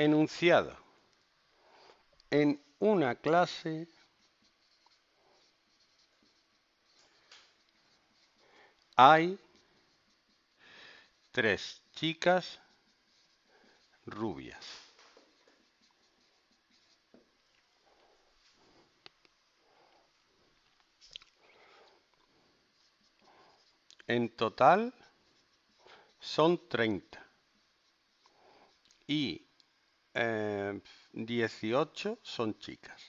enunciado en una clase hay tres chicas rubias. En total son 30. Y 18 eh, son chicas.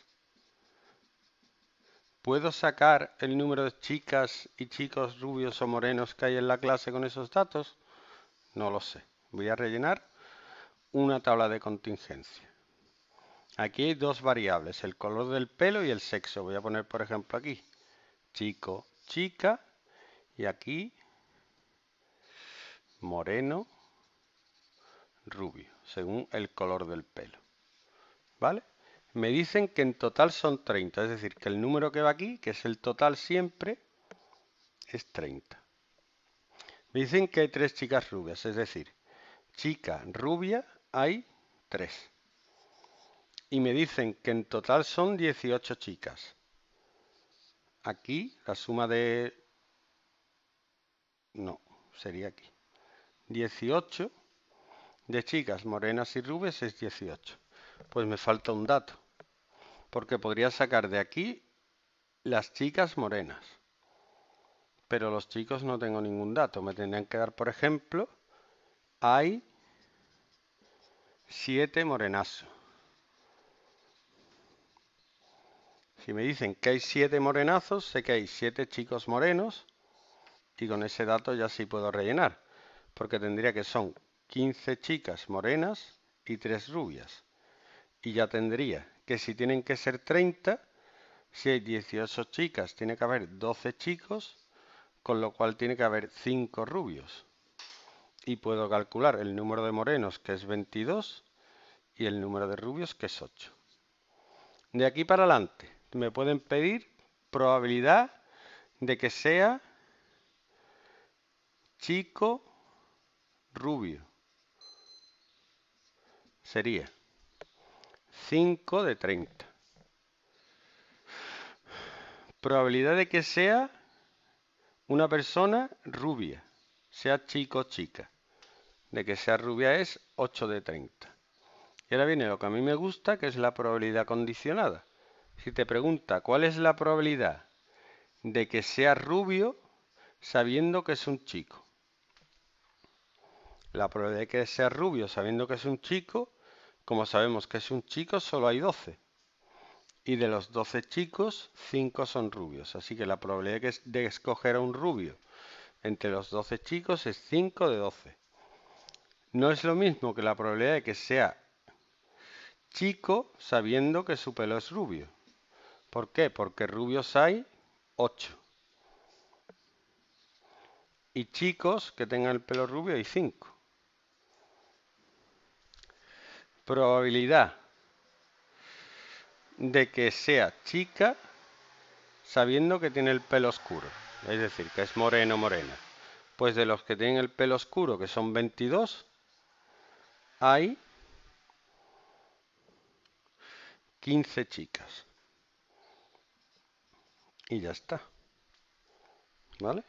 ¿Puedo sacar el número de chicas y chicos rubios o morenos que hay en la clase con esos datos? No lo sé. Voy a rellenar una tabla de contingencia. Aquí hay dos variables, el color del pelo y el sexo. Voy a poner, por ejemplo, aquí, chico, chica, y aquí, moreno, rubio, según el color del pelo. ¿Vale? Me dicen que en total son 30, es decir, que el número que va aquí, que es el total siempre, es 30. Me dicen que hay tres chicas rubias, es decir, chica rubia hay 3. Y me dicen que en total son 18 chicas. Aquí la suma de... No, sería aquí. 18 de chicas morenas y rubes es 18. Pues me falta un dato, porque podría sacar de aquí las chicas morenas. Pero los chicos no tengo ningún dato. Me tendrían que dar, por ejemplo, hay 7 morenazos. Si me dicen que hay 7 morenazos, sé que hay 7 chicos morenos y con ese dato ya sí puedo rellenar, porque tendría que son 15 chicas morenas y 3 rubias. Y ya tendría que si tienen que ser 30, si hay 18 chicas, tiene que haber 12 chicos, con lo cual tiene que haber 5 rubios. Y puedo calcular el número de morenos, que es 22, y el número de rubios, que es 8. De aquí para adelante, me pueden pedir probabilidad de que sea chico rubio sería 5 de 30. Probabilidad de que sea una persona rubia, sea chico o chica. De que sea rubia es 8 de 30. Y ahora viene lo que a mí me gusta, que es la probabilidad condicionada. Si te pregunta cuál es la probabilidad de que sea rubio sabiendo que es un chico. La probabilidad de que sea rubio sabiendo que es un chico como sabemos que es un chico, solo hay 12. Y de los 12 chicos, 5 son rubios. Así que la probabilidad de escoger a un rubio entre los 12 chicos es 5 de 12. No es lo mismo que la probabilidad de que sea chico sabiendo que su pelo es rubio. ¿Por qué? Porque rubios hay 8. Y chicos que tengan el pelo rubio hay 5. probabilidad de que sea chica sabiendo que tiene el pelo oscuro, es decir, que es moreno morena. Pues de los que tienen el pelo oscuro, que son 22, hay 15 chicas. Y ya está. ¿Vale?